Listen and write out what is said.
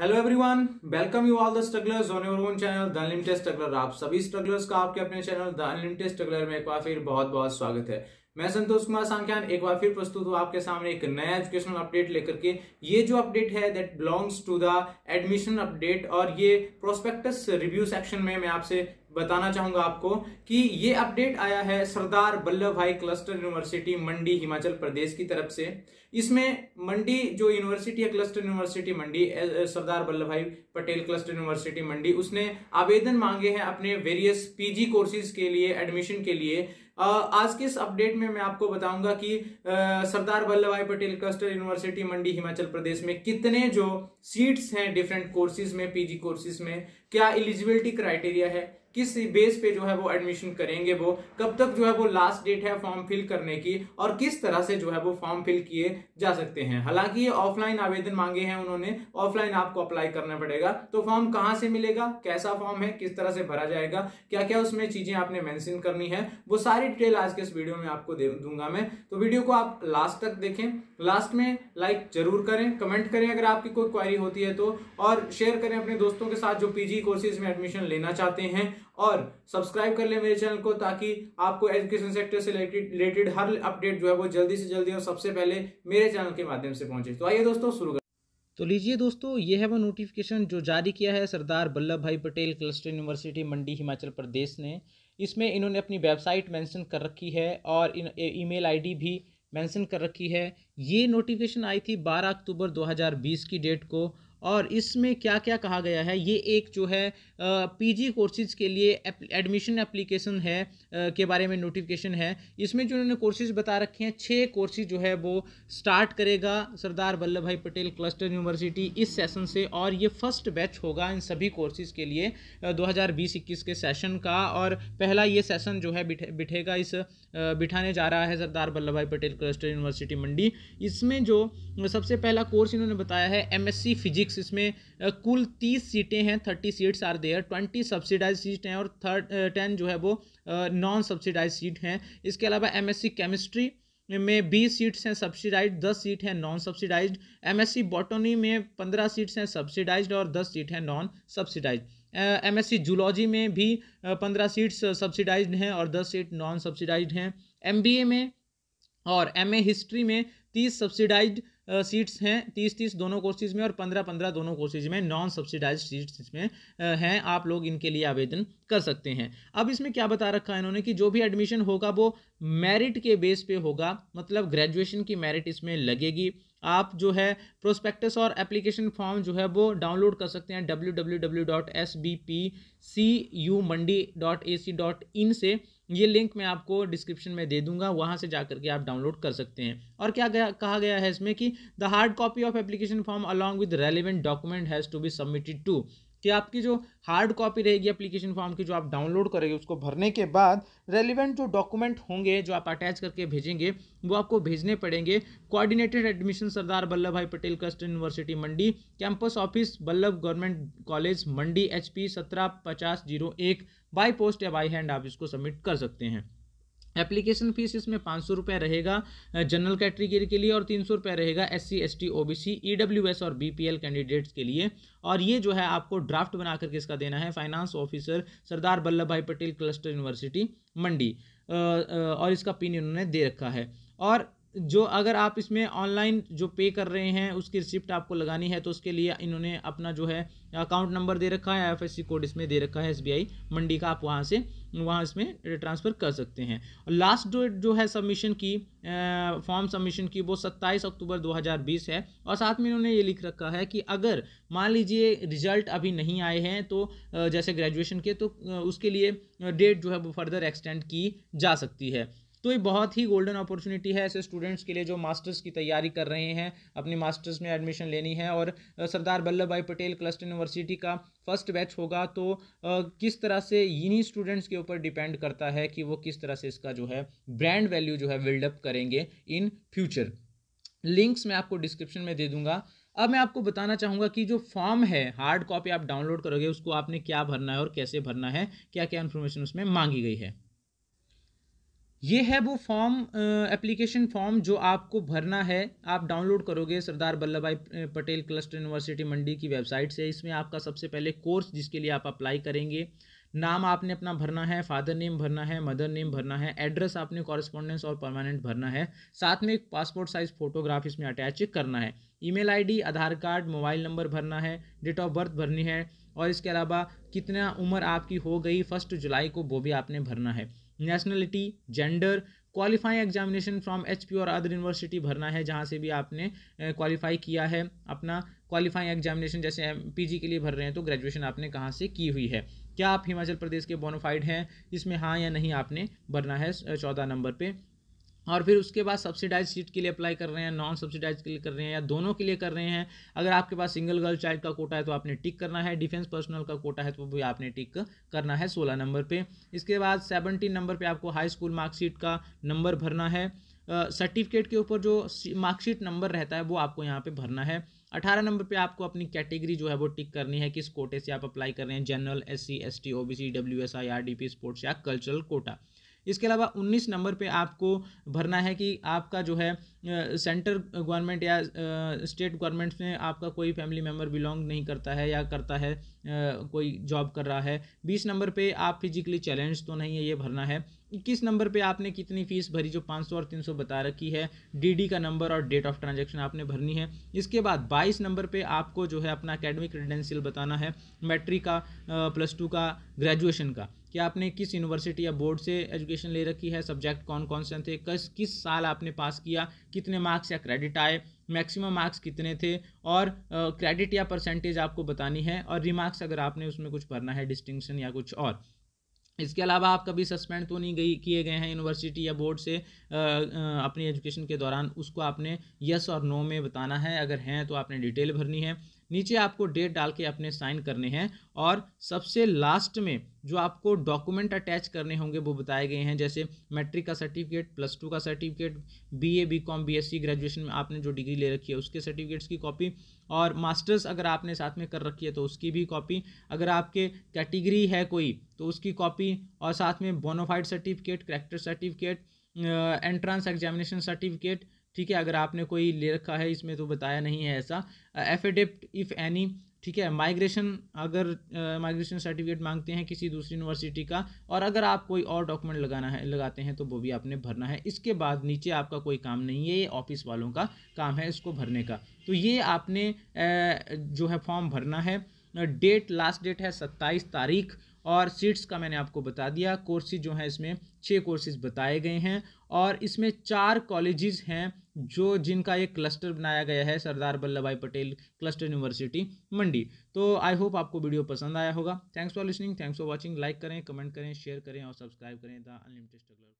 hello everyone welcome you all the strugglers on your own channel the unlimited struggler आप सभी strugglers का आपके अपने चैनल द अनलिमिटेड स्ट्रगलर में एक बार फिर बहुत बहुत स्वागत है मैं संतोष कुमार सांख्यान एक बार फिर प्रस्तुत हूँ आपके सामने एक नया एजुकेशनल अपडेट लेकर के ये जो अपडेट है that belongs to the admission update और ये प्रोस्पेक्टस रिव्यू सेक्शन में मैं आपसे बताना चाहूंगा आपको कि ये अपडेट आया है सरदार वल्लभ भाई क्लस्टर यूनिवर्सिटी मंडी हिमाचल प्रदेश की तरफ से इसमें मंडी जो यूनिवर्सिटी है cluster university Mandi Sardar Vallabh Bhai Patel cluster university मंडी उसने आवेदन मांगे हैं अपने वेरियस पीजी कोर्सेज के लिए एडमिशन के लिए आज के इस अपडेट में मैं आपको बताऊंगा कि सरदार वल्लभ भाई पटेल क्लस्टर यूनिवर्सिटी मंडी हिमाचल प्रदेश में कितने जो सीट्स हैं डिफरेंट कोर्सेज में पीजी कोर्सेज में क्या एलिजिबिलिटी क्राइटेरिया है किस बेस पे जो है वो एडमिशन करेंगे वो कब तक जो है वो लास्ट डेट है फॉर्म फिल करने की और किस तरह से जो है वो फॉर्म फिल किए जा सकते हैं हालांकि ये ऑफलाइन आवेदन मांगे हैं उन्होंने ऑफलाइन आपको अप्लाई करना पड़ेगा तो फॉर्म कहाँ से मिलेगा कैसा फॉर्म है किस तरह से भरा जाएगा क्या क्या उसमें चीजें आपने मैंशन करनी है वो सारी डिटेल आज के इस वीडियो में आपको दे दूंगा मैं तो वीडियो को आप लास्ट तक देखें लास्ट में लाइक जरूर करें कमेंट करें अगर आपकी कोई क्वारी होती है तो और शेयर करें अपने दोस्तों के साथ जो पीजी कोर्सेज में एडमिशन लेना चाहते हैं और सब्सक्राइब कर ले मेरे चैनल को ताकि आपको एजुकेशन सेक्टर से रिलेटेड हर अपडेट जो है वो जल्दी से जल्दी और सबसे पहले मेरे चैनल के माध्यम से पहुंचे तो आइए दोस्तों शुरू तो लीजिए दोस्तों यह है वो नोटिफिकेशन जो जारी किया है सरदार वल्लभ भाई पटेल क्लस्टर यूनिवर्सिटी मंडी हिमाचल प्रदेश ने इसमें इन्होंने अपनी वेबसाइट मेंशन कर रखी है और ईमेल आईडी भी मेंशन कर रखी है ये नोटिफिकेशन आई थी 12 अक्टूबर 2020 की डेट को और इसमें क्या क्या कहा गया है ये एक जो है पीजी कोर्सेज के लिए एडमिशन एप्लीकेशन है के बारे में नोटिफिकेशन है इसमें जो उन्होंने कोर्सेज बता रखे हैं छः कोर्सेज जो है वो स्टार्ट करेगा सरदार वल्लभ भाई पटेल क्लस्टर यूनिवर्सिटी इस सेशन से और ये फर्स्ट बैच होगा इन सभी कोर्सेज के लिए दो हज़ार के सेशन का और पहला ये सेशन जो है बिठे, बिठेगा इस बिठाने जा रहा है सरदार वल्लभ भाई पटेल क्लस्टर यूनिवर्सिटी मंडी इसमें जो सबसे पहला कोर्स इन्होंने बताया है एमएससी फिजिक्स सिक्स इसमें कुल तीस सीटें हैं thirty seats are there twenty subsidised seat हैं और थर्ड टेन जो है वो नॉन सब्सिडाइज सीट हैं इसके अलावा एमएससी केमिस्ट्री में बीस सीट्स हैं सब्सिडाइज दस सीट हैं नॉन सब्सिडाइज एमएससी बॉटनी में पंद्रह सीट्स हैं सब्सिडाइज और दस सीट हैं नॉन सब्सिडाइज एमएससी जूलॉजी में भी पंद्रह सीट्स सब्सिडाइज हैं और दस सीट नॉन सब्सिडाइज हैं एम में और एम हिस्ट्री में तीस सब्सिडाइज सीट्स हैं तीस तीस दोनों कोर्सेज में और पंद्रह पंद्रह दोनों कोर्सेज में नॉन सब्सिडाइज सीट्स इसमें हैं आप लोग इनके लिए आवेदन कर सकते हैं अब इसमें क्या बता रखा है इन्होंने कि जो भी एडमिशन होगा वो मेरिट के बेस पे होगा मतलब ग्रेजुएशन की मेरिट इसमें लगेगी आप जो है प्रोस्पेक्टस और एप्लीकेशन फॉर्म जो है वो डाउनलोड कर सकते हैं W W W dot S B P C U Mandi dot A C dot in से ये लिंक मैं आपको डिस्क्रिप्शन में दे दूंगा वहाँ से जा के आप डाउनलोड कर सकते हैं और क्या गया, कहा गया है इसमें कि the hard copy of application form along with relevant document has to be submitted to कि आपकी जो हार्ड कॉपी रहेगी एप्लीकेशन फॉर्म की जो आप डाउनलोड करेंगे उसको भरने के बाद रेलिवेंट जो डॉक्यूमेंट होंगे जो आप अटैच करके भेजेंगे वो आपको भेजने पड़ेंगे कोऑर्डिनेटेड एडमिशन सरदार वल्लभ भाई पटेल कस्ट university Mandi campus office Vallabh government college Mandi H P सत्रह पचास जीरो एक बाई पोस्ट या बाई हैंड आप इसको सबमिट कर सकते हैं एप्लीकेशन फीस इसमें पाँच सौ रुपये रहेगा जनरल कैटेगरी के लिए और तीन सौ रुपये रहेगा S C S T O B C E W S और बी पी एल कैंडिडेट्स के लिए और ये जो है आपको ड्राफ्ट बना करके इसका देना है फाइनेंस ऑफिसर सरदार वल्लभ भाई पटेल क्लस्टर यूनिवर्सिटी मंडी और इसका पिन इन्होंने दे रखा है और जो अगर आप इसमें ऑनलाइन जो पे कर रहे हैं उसकी रिसिप्ट आपको लगानी है तो उसके लिए इन्होंने अपना जो है अकाउंट नंबर दे रखा है एफएससी कोड इसमें दे रखा है एसबीआई मंडी का आप वहाँ से वहाँ इसमें ट्रांसफ़र कर सकते हैं और लास्ट डेट जो, जो है सबमिशन की फॉर्म सबमिशन की वो 27 अक्टूबर 2020 है और साथ में इन्होंने ये लिख रखा है कि अगर मान लीजिए रिजल्ट अभी नहीं आए हैं तो जैसे ग्रेजुएशन के तो उसके लिए डेट जो है वो फर्दर एक्सटेंड की जा सकती है तो ये बहुत ही गोल्डन अपॉर्चुनिटी है ऐसे स्टूडेंट्स के लिए जो मास्टर्स की तैयारी कर रहे हैं अपनी मास्टर्स में एडमिशन लेनी है और सरदार वल्लभ भाई पटेल क्लस्टर यूनिवर्सिटी का फर्स्ट बैच होगा तो किस तरह से इन्हीं स्टूडेंट्स के ऊपर डिपेंड करता है कि वो किस तरह से इसका जो है ब्रांड वैल्यू जो है बिल्डअप करेंगे इन फ्यूचर लिंक्स मैं आपको डिस्क्रिप्शन में दे दूंगा अब मैं आपको बताना चाहूँगा कि जो फॉर्म है हार्ड कॉपी आप डाउनलोड करोगे उसको आपने क्या भरना है और कैसे भरना है क्या क्या इन्फॉर्मेशन उसमें मांगी गई है ये है वो फॉर्म एप्लीकेशन फॉर्म जो आपको भरना है आप डाउनलोड करोगे सरदार वल्लभ भाई पटेल क्लस्टर यूनिवर्सिटी मंडी की वेबसाइट से इसमें आपका सबसे पहले कोर्स जिसके लिए आप अप्लाई करेंगे नाम आपने अपना भरना है फादर नेम भरना है मदर नेम भरना है एड्रेस आपने कॉरेस्पॉन्डेंस और परमानेंट भरना है साथ में एक पासपोर्ट साइज़ फोटोग्राफ इसमें अटैच करना है email ID Aadhaar card mobile number भरना है डेट ऑफ बर्थ भरनी है और इसके अलावा कितना उम्र आपकी हो गई फर्स्ट जुलाई को वो भी आपने भरना है nationality gender qualifying examination from H P और अदर यूनिवर्सिटी भरना है जहाँ से भी आपने क्वालिफाई किया है अपना क्वालिफाइंग एग्जामिनेशन जैसे एम जी के लिए भर रहे हैं तो ग्रेजुएशन आपने कहाँ से की हुई है क्या आप हिमाचल प्रदेश के बोनोफाइड हैं इसमें हाँ या नहीं आपने भरना है चौदह नंबर पर और फिर उसके बाद सब्सिडाइज सीट के लिए अप्लाई कर रहे हैं नॉन सब्सिडाइज के लिए कर रहे हैं या दोनों के लिए कर रहे हैं अगर आपके पास सिंगल गर्ल चाइल्ड का कोटा है तो आपने टिक करना है डिफेंस पर्सनल का कोटा है तो भी आपने टिक करना है सोलह नंबर पे इसके बाद सेवनटीन नंबर पे आपको हाई स्कूल मार्कशीट का नंबर भरना है सर्टिफिकेट के ऊपर जो मार्कशीट नंबर रहता है वो आपको यहाँ पर भरना है अठारह नंबर पे आपको अपनी कैटेगरी जो है वो टिक करनी है किस कोटे से आप अप्लाई कर रहे हैं general S C S T O B C W S I R D P sports या कल्चरल कोटा इसके अलावा 19 नंबर पे आपको भरना है कि आपका जो है सेंटर गवर्नमेंट या स्टेट गवर्नमेंट में आपका कोई फैमिली मेम्बर बिलोंग नहीं करता है या करता है कोई जॉब कर रहा है बीस नंबर पे आप फिजिकली चैलेंज तो नहीं है ये भरना है इक्कीस नंबर पे आपने कितनी फ़ीस भरी जो 500 और 300 बता रखी है डीडी का नंबर और डेट ऑफ ट्रांजैक्शन आपने भरनी है इसके बाद 22 नंबर पे आपको जो है अपना एकेडमिक क्रेडेंशियल बताना है मैट्रिक का प्लस टू का ग्रेजुएशन का कि आपने किस यूनिवर्सिटी या बोर्ड से एजुकेशन ले रखी है सब्जेक्ट कौन कौन से थे किस किस साल आपने पास किया कितने मार्क्स या क्रेडिट आए मैक्सिमम मार्क्स कितने थे और क्रेडिट uh, या परसेंटेज आपको बतानी है और रिमार्क्स अगर आपने उसमें कुछ भरना है डिस्टिंक्शन या कुछ और इसके अलावा आप कभी सस्पेंड तो नहीं गई किए गए हैं यूनिवर्सिटी या बोर्ड से आ, आ, अपनी एजुकेशन के दौरान उसको आपने यस और नो में बताना है अगर हैं तो आपने डिटेल भरनी है नीचे आपको डेट डाल के अपने साइन करने हैं और सबसे लास्ट में जो आपको डॉक्यूमेंट अटैच करने होंगे वो बताए गए हैं जैसे मैट्रिक का सर्टिफिकेट प्लस टू का certificate BA BCom BSc graduation में आपने जो डिग्री ले रखी है उसके सर्टिफिकेट्स की कॉपी और मास्टर्स अगर आपने साथ में कर रखी है तो उसकी भी कॉपी अगर आपके कैटेगरी है कोई तो उसकी कॉपी और साथ में bonafide certificate character certificate entrance examination certificate ठीक है अगर आपने कोई ले रखा है इसमें तो बताया नहीं है ऐसा एफेडेप्ट इफ़ एनी ठीक है माइग्रेशन अगर माइग्रेशन सर्टिफिकेट मांगते हैं किसी दूसरी यूनिवर्सिटी का और अगर आप कोई और डॉक्यूमेंट लगाना है लगाते हैं तो वो भी आपने भरना है इसके बाद नीचे आपका कोई काम नहीं है ये ऑफिस वालों का काम है इसको भरने का तो ये आपने जो है फॉर्म भरना है डेट लास्ट डेट है सत्ताईस तारीख और सीट्स का मैंने आपको बता दिया कोर्सेज जो हैं इसमें छः कोर्सेज बताए गए हैं और इसमें चार कॉलेजेस हैं जो जिनका एक क्लस्टर बनाया गया है सरदार वल्लभ भाई पटेल क्लस्टर यूनिवर्सिटी मंडी तो आई होप आपको वीडियो पसंद आया होगा thanks for listening thanks for watching like करें कमेंट करें शेयर करें और सब्सक्राइब करें द अनलिमिटेड स्ट्रगलर